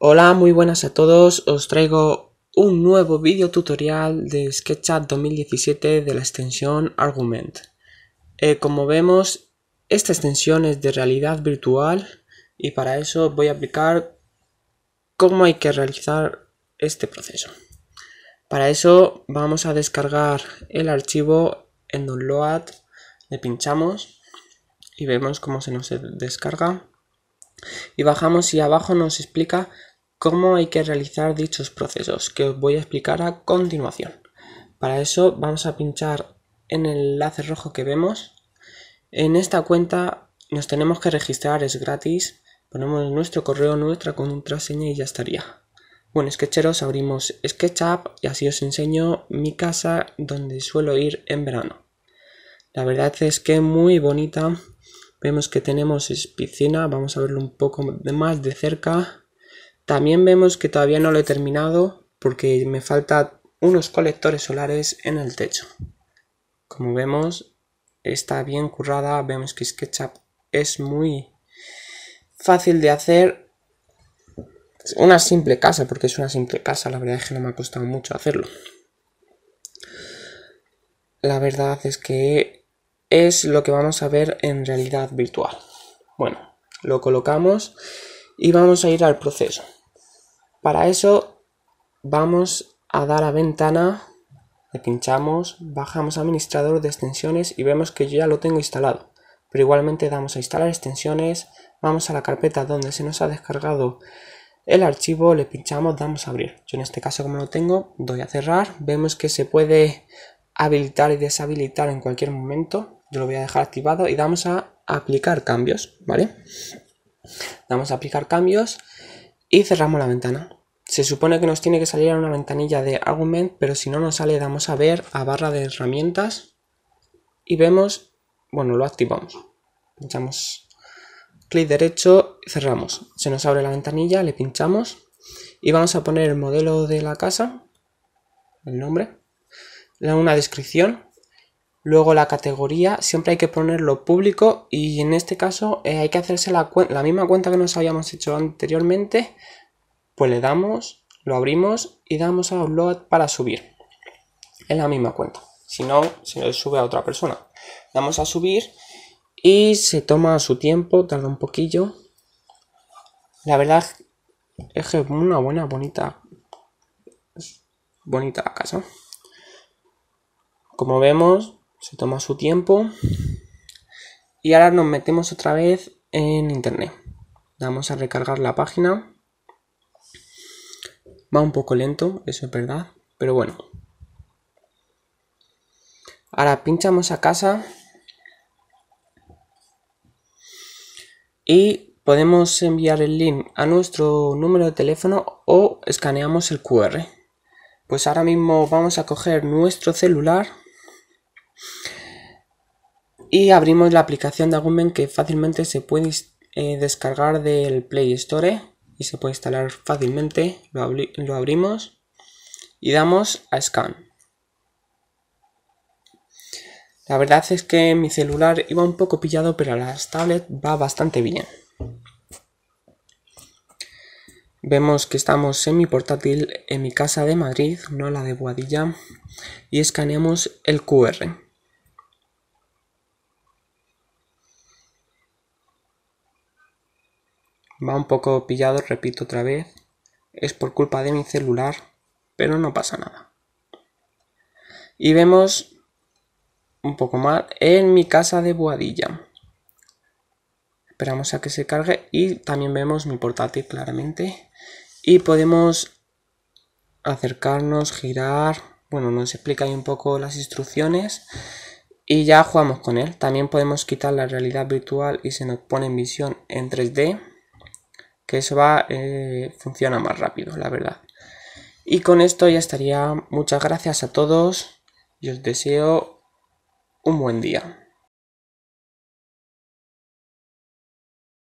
Hola, muy buenas a todos. Os traigo un nuevo video tutorial de SketchUp 2017 de la extensión Argument. Eh, como vemos, esta extensión es de realidad virtual y para eso voy a aplicar cómo hay que realizar este proceso. Para eso vamos a descargar el archivo en Download, le pinchamos y vemos cómo se nos descarga y bajamos y abajo nos explica cómo hay que realizar dichos procesos que os voy a explicar a continuación. Para eso vamos a pinchar en el enlace rojo que vemos. En esta cuenta nos tenemos que registrar, es gratis. Ponemos nuestro correo, nuestra contraseña y ya estaría. Bueno, sketcheros, abrimos SketchUp y así os enseño mi casa donde suelo ir en verano. La verdad es que muy bonita. Vemos que tenemos piscina, vamos a verlo un poco más de cerca. También vemos que todavía no lo he terminado porque me faltan unos colectores solares en el techo. Como vemos, está bien currada, vemos que SketchUp es muy fácil de hacer. Una simple casa, porque es una simple casa, la verdad es que no me ha costado mucho hacerlo. La verdad es que es lo que vamos a ver en realidad virtual. Bueno, lo colocamos y vamos a ir al proceso. Para eso vamos a dar a ventana, le pinchamos, bajamos administrador de extensiones y vemos que yo ya lo tengo instalado. Pero igualmente damos a instalar extensiones, vamos a la carpeta donde se nos ha descargado el archivo, le pinchamos, damos a abrir. Yo en este caso como lo tengo, doy a cerrar, vemos que se puede habilitar y deshabilitar en cualquier momento. Yo lo voy a dejar activado y damos a aplicar cambios, ¿vale? Damos a aplicar cambios y cerramos la ventana. Se supone que nos tiene que salir a una ventanilla de argument, pero si no nos sale damos a ver a barra de herramientas y vemos, bueno, lo activamos. Pinchamos clic derecho, cerramos. Se nos abre la ventanilla, le pinchamos y vamos a poner el modelo de la casa, el nombre, una descripción, luego la categoría, siempre hay que ponerlo público y en este caso eh, hay que hacerse la misma cuenta que nos habíamos hecho anteriormente, pues le damos, lo abrimos y damos a upload para subir. En la misma cuenta. Si no, se le sube a otra persona. Damos a subir y se toma su tiempo, tarda un poquillo. La verdad es que es una buena, bonita, bonita la casa. Como vemos, se toma su tiempo. Y ahora nos metemos otra vez en internet. Damos a recargar la página. Va un poco lento, eso es verdad, pero bueno. Ahora pinchamos a casa. Y podemos enviar el link a nuestro número de teléfono o escaneamos el QR. Pues ahora mismo vamos a coger nuestro celular y abrimos la aplicación de Augment que fácilmente se puede eh, descargar del Play Store y se puede instalar fácilmente. Lo, abrimos y damos a Scan. La verdad es que mi celular iba un poco pillado, pero la tablet va bastante bien. Vemos que estamos en mi portátil en mi casa de Madrid, no la de Boadilla, y escaneamos el QR. va un poco pillado, repito otra vez, es por culpa de mi celular, pero no pasa nada. Y vemos un poco más en mi casa de Boadilla. Esperamos a que se cargue y también vemos mi portátil claramente. Y podemos acercarnos, girar, bueno, nos explica ahí un poco las instrucciones y ya jugamos con él. También podemos quitar la realidad virtual y se nos pone en visión en 3D que eso va, eh, funciona más rápido, la verdad. Y con esto ya estaría. Muchas gracias a todos y os deseo un buen día.